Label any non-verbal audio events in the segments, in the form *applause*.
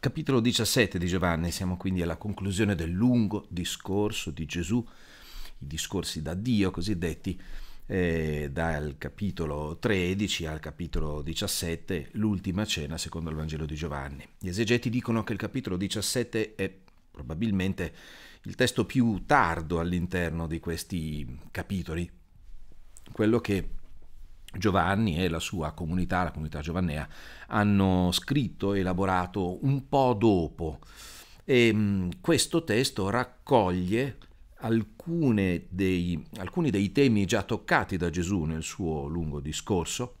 capitolo 17 di Giovanni, siamo quindi alla conclusione del lungo discorso di Gesù, i discorsi da Dio cosiddetti, eh, dal capitolo 13 al capitolo 17, l'ultima cena secondo il Vangelo di Giovanni. Gli esegeti dicono che il capitolo 17 è probabilmente il testo più tardo all'interno di questi capitoli, quello che Giovanni e la sua comunità, la comunità giovannea, hanno scritto e elaborato un po' dopo. E, ehm, questo testo raccoglie dei, alcuni dei temi già toccati da Gesù nel suo lungo discorso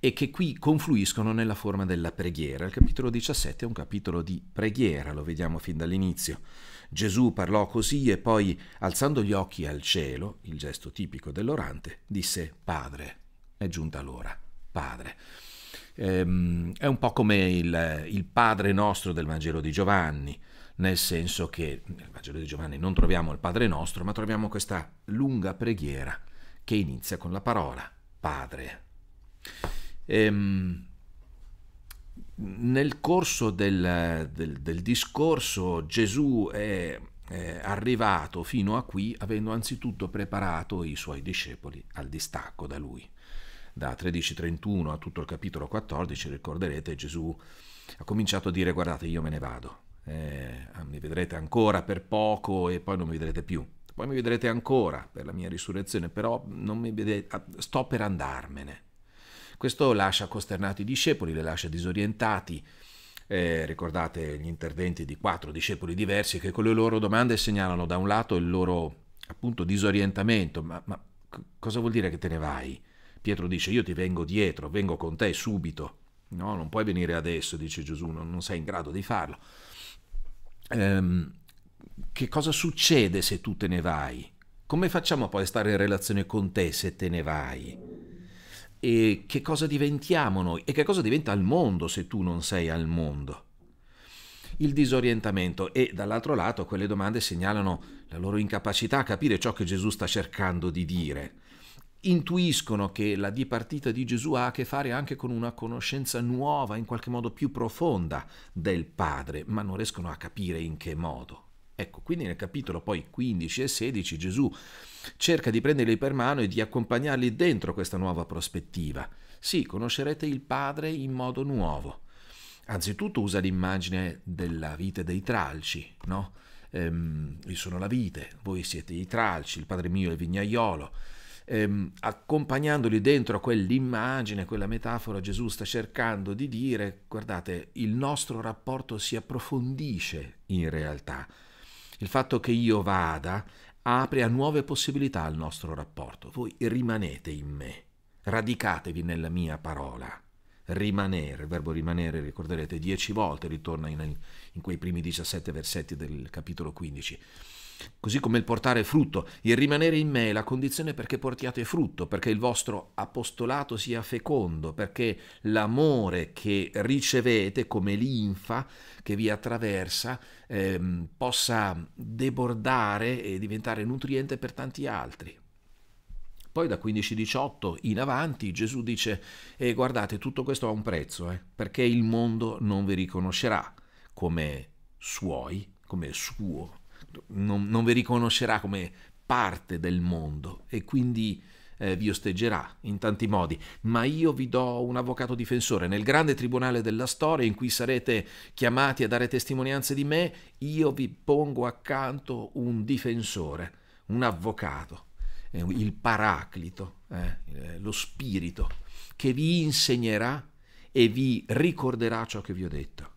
e che qui confluiscono nella forma della preghiera. Il capitolo 17 è un capitolo di preghiera, lo vediamo fin dall'inizio. Gesù parlò così e poi, alzando gli occhi al cielo, il gesto tipico dell'orante, disse Padre, è giunta l'ora, Padre. Ehm, è un po' come il, il Padre nostro del Vangelo di Giovanni, nel senso che nel Vangelo di Giovanni non troviamo il Padre nostro, ma troviamo questa lunga preghiera che inizia con la parola Padre. Ehm, nel corso del, del, del discorso Gesù è eh, arrivato fino a qui avendo anzitutto preparato i suoi discepoli al distacco da lui. Da 13.31 a tutto il capitolo 14, ricorderete, Gesù ha cominciato a dire guardate io me ne vado, eh, mi vedrete ancora per poco e poi non mi vedrete più, poi mi vedrete ancora per la mia risurrezione, però non mi vedete, sto per andarmene. Questo lascia costernati i discepoli, le lascia disorientati. Eh, ricordate gli interventi di quattro discepoli diversi che con le loro domande segnalano da un lato il loro appunto disorientamento, ma, ma cosa vuol dire che te ne vai? Pietro dice io ti vengo dietro, vengo con te subito, no, non puoi venire adesso, dice Gesù, non, non sei in grado di farlo. Ehm, che cosa succede se tu te ne vai? Come facciamo poi a stare in relazione con te se te ne vai? e che cosa diventiamo noi e che cosa diventa il mondo se tu non sei al mondo. Il disorientamento e dall'altro lato quelle domande segnalano la loro incapacità a capire ciò che Gesù sta cercando di dire. Intuiscono che la dipartita di Gesù ha a che fare anche con una conoscenza nuova, in qualche modo più profonda del Padre, ma non riescono a capire in che modo. Ecco, quindi nel capitolo poi 15 e 16 Gesù cerca di prenderli per mano e di accompagnarli dentro questa nuova prospettiva. Sì, conoscerete il Padre in modo nuovo. Anzitutto usa l'immagine della vite dei tralci, no? Ehm, io sono la vite, voi siete i tralci, il Padre mio è il vignaiolo. Ehm, accompagnandoli dentro quell'immagine, quella metafora, Gesù sta cercando di dire, guardate, il nostro rapporto si approfondisce in realtà il fatto che io vada apre a nuove possibilità il nostro rapporto. Voi rimanete in me, radicatevi nella mia parola. Rimanere, il verbo rimanere, ricorderete, dieci volte ritorna in, in quei primi 17 versetti del capitolo 15 così come il portare frutto, il rimanere in me è la condizione perché portiate frutto, perché il vostro apostolato sia fecondo, perché l'amore che ricevete come linfa che vi attraversa ehm, possa debordare e diventare nutriente per tanti altri. Poi da 15-18 in avanti Gesù dice, e eh, guardate, tutto questo ha un prezzo, eh, perché il mondo non vi riconoscerà come suoi, come suo non, non vi riconoscerà come parte del mondo e quindi eh, vi osteggerà in tanti modi, ma io vi do un avvocato difensore. Nel grande tribunale della storia in cui sarete chiamati a dare testimonianze di me, io vi pongo accanto un difensore, un avvocato, eh, il paraclito, eh, eh lo spirito, che vi insegnerà e vi ricorderà ciò che vi ho detto.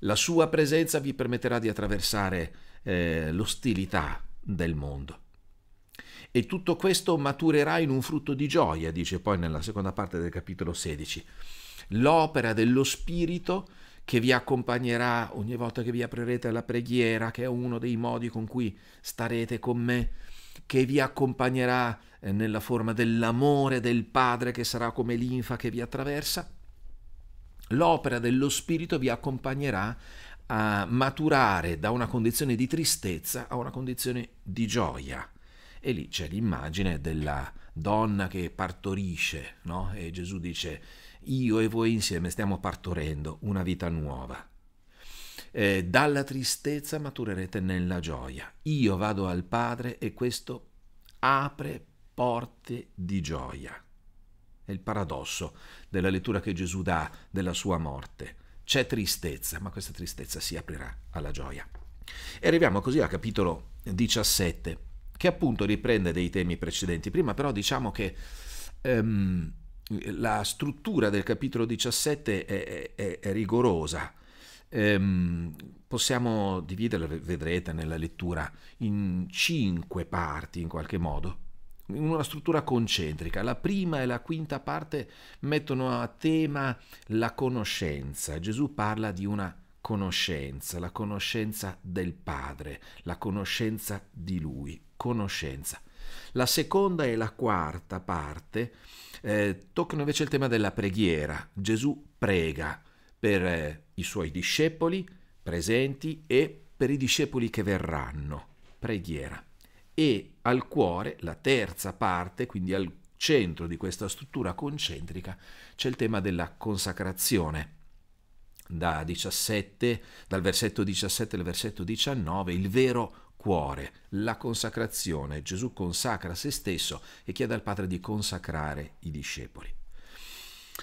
La sua presenza vi permetterà di attraversare eh, l'ostilità del mondo. E tutto questo maturerà in un frutto di gioia, dice poi nella seconda parte del capitolo 16. L'opera dello Spirito che vi accompagnerà ogni volta che vi aprirete alla preghiera, che è uno dei modi con cui starete con me, che vi accompagnerà eh, nella forma dell'amore del Padre che sarà come linfa che vi attraversa. L'opera dello Spirito vi accompagnerà a maturare da una condizione di tristezza a una condizione di gioia. E lì c'è l'immagine della donna che partorisce, no? E Gesù dice, io e voi insieme stiamo partorendo una vita nuova. Eh, dalla tristezza maturerete nella gioia. Io vado al Padre e questo apre porte di gioia. È il paradosso della lettura che Gesù dà della sua morte c'è tristezza, ma questa tristezza si aprirà alla gioia. E arriviamo così al capitolo 17, che appunto riprende dei temi precedenti. Prima però diciamo che um, la struttura del capitolo 17 è, è, è rigorosa. Um, possiamo dividerla, vedrete nella lettura, in cinque parti in qualche modo in una struttura concentrica. La prima e la quinta parte mettono a tema la conoscenza. Gesù parla di una conoscenza, la conoscenza del Padre, la conoscenza di Lui, conoscenza. La seconda e la quarta parte eh, toccano invece il tema della preghiera. Gesù prega per eh, i suoi discepoli presenti e per i discepoli che verranno. Preghiera. E al cuore, la terza parte, quindi al centro di questa struttura concentrica, c'è il tema della consacrazione. Da 17, dal versetto 17 al versetto 19, il vero cuore, la consacrazione. Gesù consacra se stesso e chiede al Padre di consacrare i discepoli.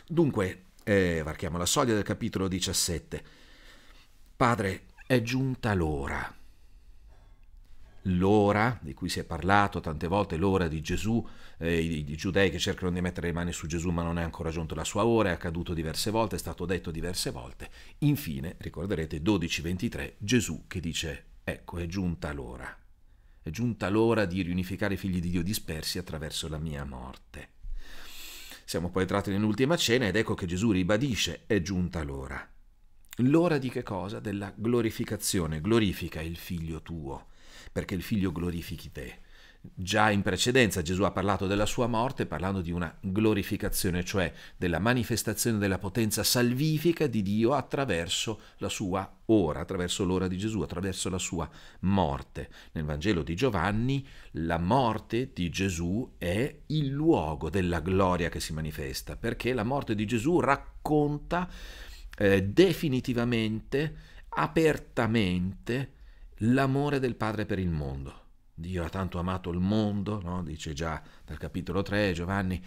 Dunque, eh, varchiamo la soglia del capitolo 17. Padre, è giunta l'ora l'ora di cui si è parlato tante volte, l'ora di Gesù, eh, i, i, giudei che cercano di mettere le mani su Gesù ma non è ancora giunto la sua ora, è accaduto diverse volte, è stato detto diverse volte. Infine, ricorderete 12:23, Gesù che dice, ecco è giunta l'ora, è giunta l'ora di riunificare i figli di Dio dispersi attraverso la mia morte. Siamo poi entrati nell'ultima cena ed ecco che Gesù ribadisce, è giunta l'ora. L'ora di che cosa? Della glorificazione, glorifica il figlio tuo perché il figlio glorifichi te. Già in precedenza Gesù ha parlato della sua morte parlando di una glorificazione, cioè della manifestazione della potenza salvifica di Dio attraverso la sua ora, attraverso l'ora di Gesù, attraverso la sua morte. Nel Vangelo di Giovanni la morte di Gesù è il luogo della gloria che si manifesta, perché la morte di Gesù racconta eh, definitivamente, apertamente, l'amore del Padre per il mondo. Dio ha tanto amato il mondo, no? dice già dal capitolo 3 Giovanni,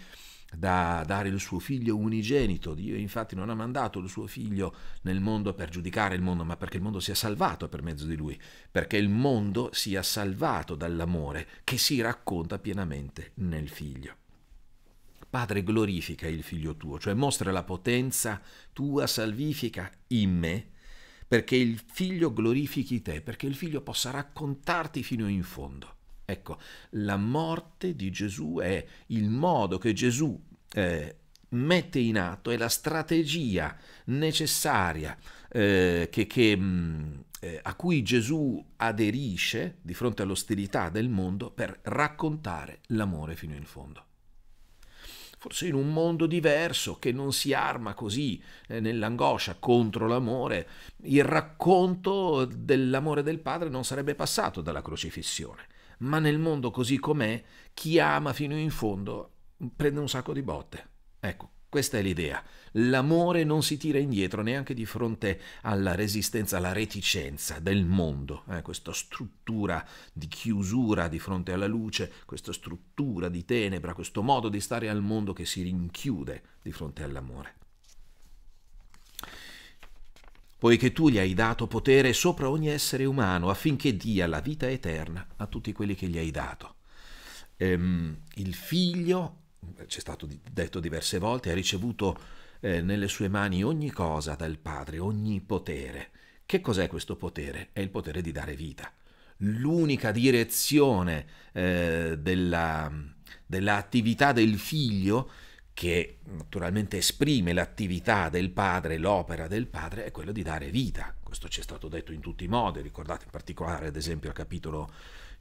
da dare il suo figlio unigenito. Dio infatti non ha mandato il suo figlio nel mondo per giudicare il mondo, ma perché il mondo sia salvato per mezzo di lui, perché il mondo sia salvato dall'amore che si racconta pienamente nel figlio. Padre, glorifica il figlio tuo, cioè mostra la potenza tua salvifica in me perché il figlio glorifichi te, perché il figlio possa raccontarti fino in fondo. Ecco, la morte di Gesù è il modo che Gesù eh, mette in atto, è la strategia necessaria eh, che, che, mh, mm, eh, a cui Gesù aderisce di fronte all'ostilità del mondo per raccontare l'amore fino in fondo forse in un mondo diverso che non si arma così eh, nell'angoscia contro l'amore, il racconto dell'amore del padre non sarebbe passato dalla crocifissione. Ma nel mondo così com'è, chi ama fino in fondo prende un sacco di botte. Ecco, questa è l'idea. L'amore non si tira indietro neanche di fronte alla resistenza, alla reticenza del mondo, eh, questa struttura di chiusura di fronte alla luce, questa struttura di tenebra, questo modo di stare al mondo che si rinchiude di fronte all'amore. Poiché tu gli hai dato potere sopra ogni essere umano affinché dia la vita eterna a tutti quelli che gli hai dato. Ehm, il figlio c'è stato detto diverse volte, ha ricevuto eh, nelle sue mani ogni cosa dal Padre, ogni potere. Che cos'è questo potere? È il potere di dare vita. L'unica direzione eh, della, dell'attività del figlio, che naturalmente esprime l'attività del padre, l'opera del padre, è quella di dare vita. Questo ci è stato detto in tutti i modi, ricordate in particolare ad esempio al capitolo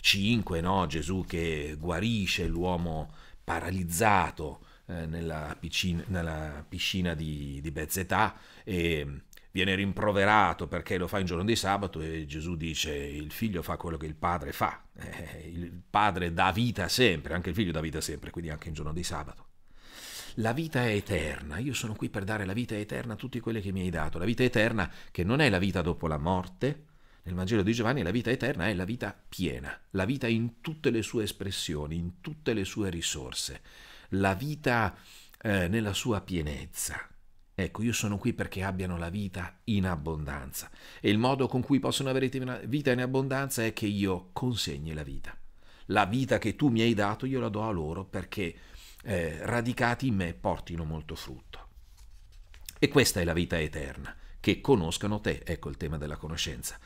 5, no? Gesù che guarisce l'uomo paralizzato eh, nella, piscina, nella piscina di, di Bezzetà e mm, viene rimproverato perché lo fa in giorno di sabato e Gesù dice il figlio fa quello che il padre fa, *laughs* eh, il padre dà vita sempre, anche il figlio dà vita sempre, quindi anche in giorno di sabato. La vita è eterna, io sono qui per dare la vita eterna a tutti quelli che mi hai dato, la vita eterna che non è la vita dopo la morte, nel Vangelo di Giovanni la vita eterna è la vita piena, la vita in tutte le sue espressioni, in tutte le sue risorse, la vita eh, nella sua pienezza. Ecco, io sono qui perché abbiano la vita in abbondanza e il modo con cui possono avere vita in abbondanza è che io consegni la vita. La vita che tu mi hai dato io la do a loro perché eh, radicati in me portino molto frutto. E questa è la vita eterna, che conoscano te, ecco il tema della conoscenza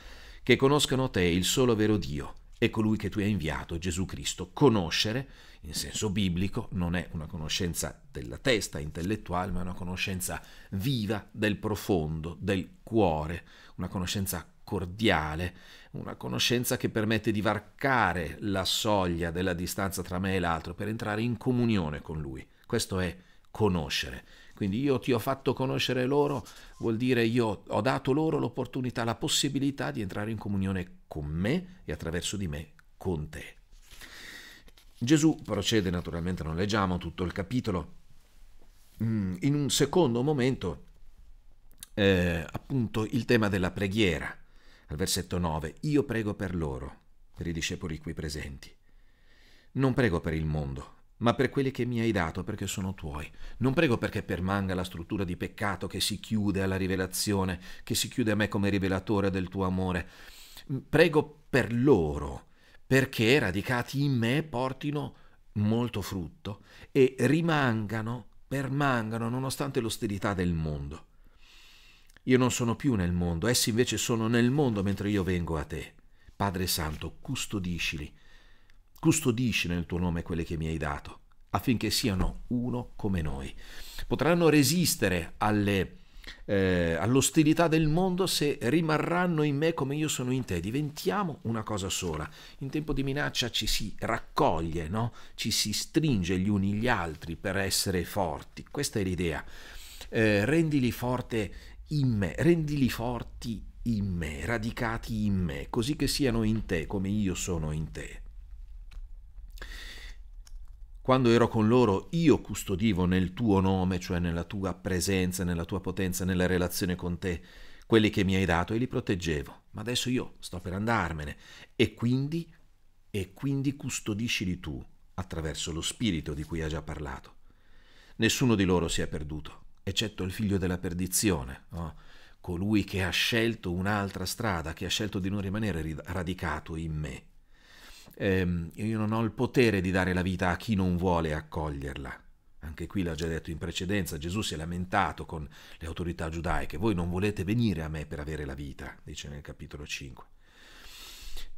che conoscano te, il solo vero Dio, e colui che tu hai inviato, Gesù Cristo. Conoscere, in senso biblico, non è una conoscenza della testa intellettuale, ma è una conoscenza viva del profondo, del cuore, una conoscenza cordiale, una conoscenza che permette di varcare la soglia della distanza tra me e l'altro per entrare in comunione con lui. Questo è conoscere. Quindi io ti ho fatto conoscere loro, vuol dire io ho dato loro l'opportunità, la possibilità di entrare in comunione con me e attraverso di me con te. Gesù procede, naturalmente non leggiamo tutto il capitolo, mm, in un secondo momento eh, appunto il tema della preghiera, al versetto 9, io prego per loro, per i discepoli qui presenti. Non prego per il mondo, ma per quelli che mi hai dato, perché sono tuoi. Non prego perché permanga la struttura di peccato che si chiude alla rivelazione, che si chiude a me come rivelatore del tuo amore. Mm, prego per loro, perché radicati in me portino molto frutto e rimangano, permangano nonostante l'ostilità del mondo. Io non sono più nel mondo, essi invece sono nel mondo mentre io vengo a te. Padre Santo, custodiscili Custodisci nel tuo nome quelle che mi hai dato, affinché siano uno come noi. Potranno resistere alle, eh, all'ostilità del mondo se rimarranno in me come io sono in te. Diventiamo una cosa sola. In tempo di minaccia ci si raccoglie, no? ci si stringe gli uni gli altri per essere forti. Questa è l'idea. Eh, rendili forte in me, rendili forti in me, radicati in me, così che siano in te come io sono in te. Quando ero con loro io custodivo nel tuo nome, cioè nella tua presenza, nella tua potenza, nella relazione con te, quelli che mi hai dato e li proteggevo. Ma adesso io sto per andarmene e quindi, e quindi custodiscili tu attraverso lo spirito di cui hai già parlato. Nessuno di loro si è perduto, eccetto il figlio della perdizione, no? colui che ha scelto un'altra strada, che ha scelto di non rimanere radicato in me ehm, io non ho il potere di dare la vita a chi non vuole accoglierla. Anche qui l'ha già detto in precedenza, Gesù si è lamentato con le autorità giudaiche, voi non volete venire a me per avere la vita, dice nel capitolo 5.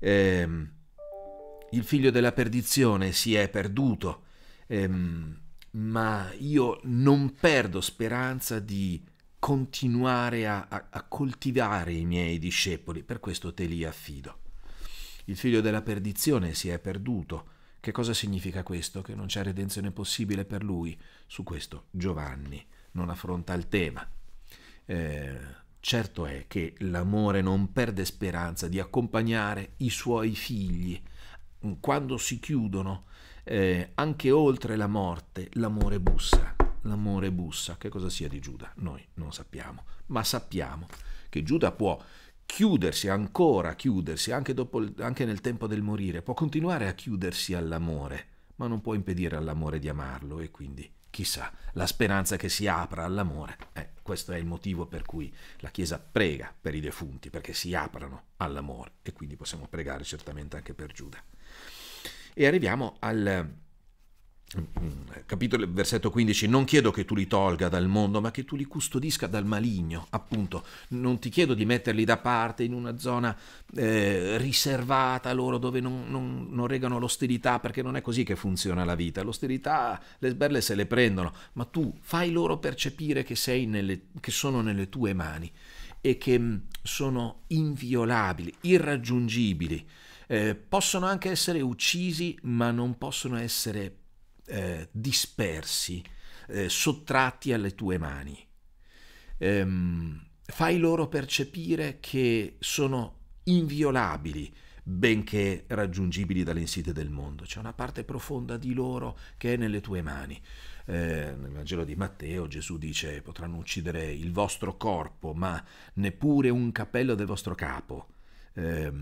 Ehm, il figlio della perdizione si è perduto, ehm, ma io non perdo speranza di continuare a, a, a coltivare i miei discepoli, per questo te li affido. Il figlio della perdizione si è perduto. Che cosa significa questo? Che non c'è redenzione possibile per lui. Su questo Giovanni non affronta il tema. Eh, certo è che l'amore non perde speranza di accompagnare i suoi figli quando si chiudono eh, anche oltre la morte, l'amore bussa. L'amore bussa, che cosa sia di Giuda? Noi non sappiamo, ma sappiamo che Giuda può chiudersi, ancora chiudersi, anche, dopo, anche nel tempo del morire, può continuare a chiudersi all'amore, ma non può impedire all'amore di amarlo e quindi chissà, la speranza che si apra all'amore. Eh, questo è il motivo per cui la Chiesa prega per i defunti, perché si aprano all'amore e quindi possiamo pregare certamente anche per Giuda. E arriviamo al Mm, capitolo, versetto 15, non chiedo che tu li tolga dal mondo, ma che tu li custodisca dal maligno, appunto, non ti chiedo di metterli da parte in una zona eh, riservata loro dove non, non, non, regano l'ostilità, perché non è così che funziona la vita, l'ostilità le sberle se le prendono, ma tu fai loro percepire che, nelle, che sono nelle tue mani e che mm, sono inviolabili, irraggiungibili. Eh, possono anche essere uccisi, ma non possono essere eh, dispersi, eh, sottratti alle tue mani. Ehm, fai loro percepire che sono inviolabili, benché raggiungibili dalle insidie del mondo. C'è una parte profonda di loro che è nelle tue mani. Eh, nel Vangelo di Matteo Gesù dice potranno uccidere il vostro corpo, ma neppure un capello del vostro capo eh,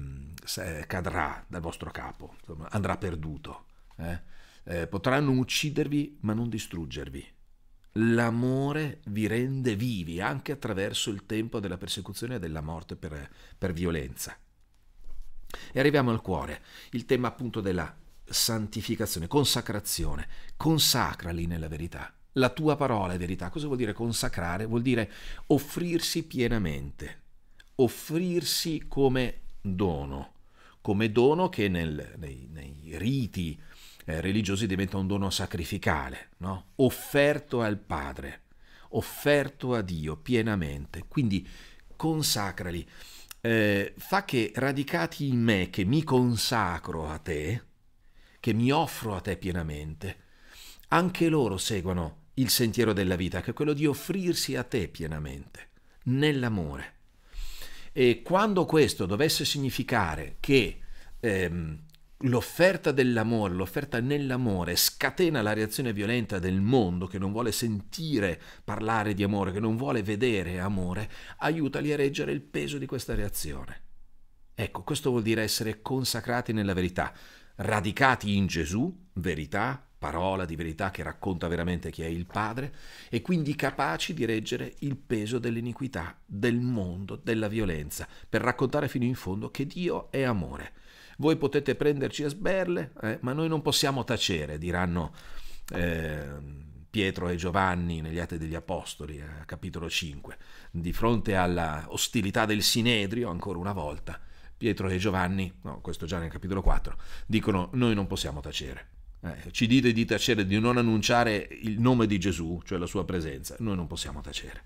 cadrà dal vostro capo, Insomma, andrà perduto. Eh? eh, potranno uccidervi ma non distruggervi. L'amore vi rende vivi anche attraverso il tempo della persecuzione e della morte per, per violenza. E arriviamo al cuore, il tema appunto della santificazione, consacrazione. Consacrali nella verità. La tua parola è verità. Cosa vuol dire consacrare? Vuol dire offrirsi pienamente, offrirsi come dono, come dono che nel, nei, nei riti eh, religiosi diventa un dono sacrificale, no? offerto al Padre, offerto a Dio pienamente. Quindi consacrali. Eh, fa che radicati in me, che mi consacro a te, che mi offro a te pienamente, anche loro seguono il sentiero della vita, che è quello di offrirsi a te pienamente, nell'amore. E quando questo dovesse significare che ehm, l'offerta dell'amore, l'offerta nell'amore scatena la reazione violenta del mondo che non vuole sentire parlare di amore, che non vuole vedere amore, aiutali a reggere il peso di questa reazione. Ecco, questo vuol dire essere consacrati nella verità, radicati in Gesù, verità, parola di verità che racconta veramente chi è il Padre, e quindi capaci di reggere il peso dell'iniquità, del mondo, della violenza, per raccontare fino in fondo che Dio è amore voi potete prenderci a sberle, eh, ma noi non possiamo tacere, diranno eh, Pietro e Giovanni negli Atti degli Apostoli, eh, capitolo 5. Di fronte alla ostilità del Sinedrio, ancora una volta, Pietro e Giovanni, no, questo già nel capitolo 4, dicono noi non possiamo tacere. Eh, ci dite di tacere, di non annunciare il nome di Gesù, cioè la sua presenza, noi non possiamo tacere.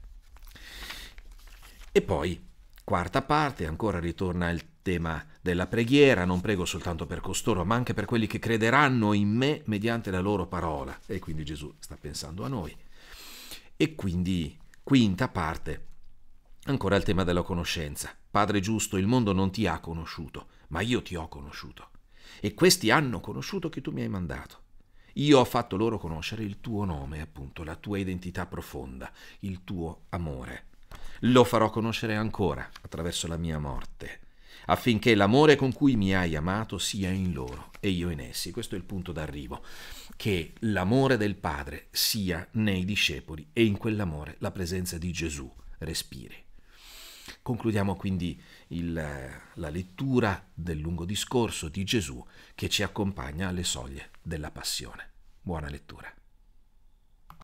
E poi Quarta parte, ancora ritorna il tema della preghiera, non prego soltanto per costoro, ma anche per quelli che crederanno in me mediante la loro parola. E quindi Gesù sta pensando a noi. E quindi, quinta parte, ancora il tema della conoscenza. Padre giusto, il mondo non ti ha conosciuto, ma io ti ho conosciuto. E questi hanno conosciuto che tu mi hai mandato. Io ho fatto loro conoscere il tuo nome, appunto, la tua identità profonda, il tuo amore lo farò conoscere ancora attraverso la mia morte, affinché l'amore con cui mi hai amato sia in loro e io in essi. Questo è il punto d'arrivo, che l'amore del Padre sia nei discepoli e in quell'amore la presenza di Gesù respiri. Concludiamo quindi il, la lettura del lungo discorso di Gesù che ci accompagna alle soglie della passione. Buona lettura.